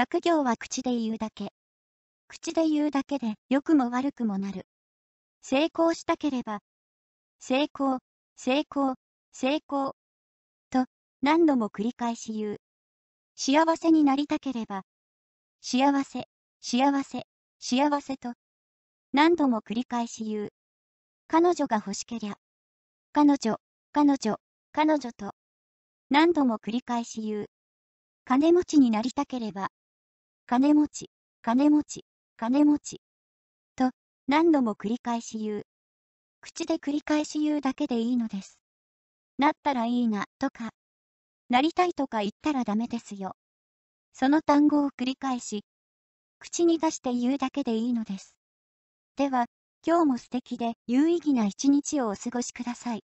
落業は口で言うだけ。口で言うだけで良くも悪くもなる。成功したければ、成功、成功、成功、と何度も繰り返し言う。幸せになりたければ、幸せ、幸せ、幸せと何度も繰り返し言う。彼女が欲しけりゃ、彼女、彼女、彼女と何度も繰り返し言う。金持ちになりたければ、金持ち、金持ち、金持ち。と、何度も繰り返し言う。口で繰り返し言うだけでいいのです。なったらいいな、とか。なりたいとか言ったらダメですよ。その単語を繰り返し、口に出して言うだけでいいのです。では、今日も素敵で有意義な一日をお過ごしください。